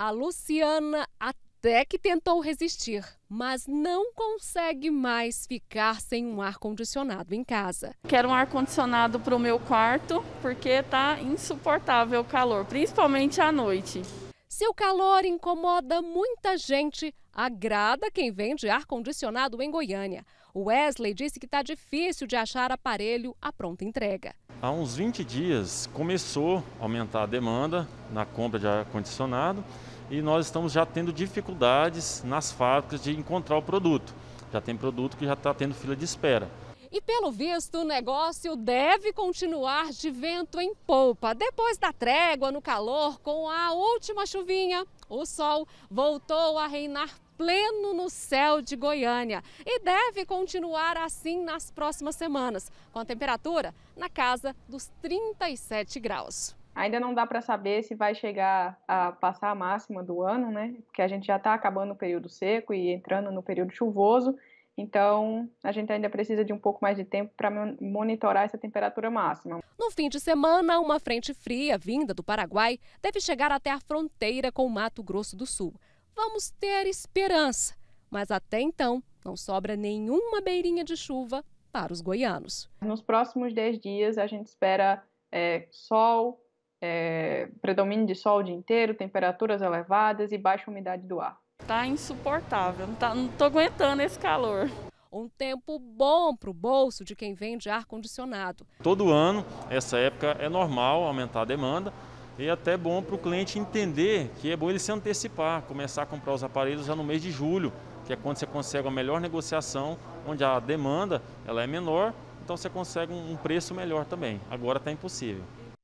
A Luciana até que tentou resistir, mas não consegue mais ficar sem um ar condicionado em casa. Quero um ar condicionado para o meu quarto, porque está insuportável o calor, principalmente à noite. Se o calor incomoda muita gente, agrada quem vende ar condicionado em Goiânia. O Wesley disse que está difícil de achar aparelho à pronta entrega há uns 20 dias começou a aumentar a demanda na compra de ar-condicionado e nós estamos já tendo dificuldades nas fábricas de encontrar o produto. Já tem produto que já está tendo fila de espera. E pelo visto, o negócio deve continuar de vento em polpa. Depois da trégua no calor, com a última chuvinha, o sol voltou a reinar pleno no céu de Goiânia e deve continuar assim nas próximas semanas, com a temperatura na casa dos 37 graus. Ainda não dá para saber se vai chegar a passar a máxima do ano, né? Porque a gente já está acabando o período seco e entrando no período chuvoso. Então, a gente ainda precisa de um pouco mais de tempo para monitorar essa temperatura máxima. No fim de semana, uma frente fria vinda do Paraguai deve chegar até a fronteira com o Mato Grosso do Sul. Vamos ter esperança, mas até então não sobra nenhuma beirinha de chuva para os goianos. Nos próximos 10 dias, a gente espera é, sol, é, predomínio de sol o dia inteiro, temperaturas elevadas e baixa umidade do ar. Tá insuportável, não, tá, não tô aguentando esse calor. Um tempo bom para o bolso de quem vende ar-condicionado. Todo ano, essa época, é normal aumentar a demanda e é até bom para o cliente entender que é bom ele se antecipar, começar a comprar os aparelhos já no mês de julho, que é quando você consegue a melhor negociação, onde a demanda ela é menor, então você consegue um preço melhor também. Agora está impossível.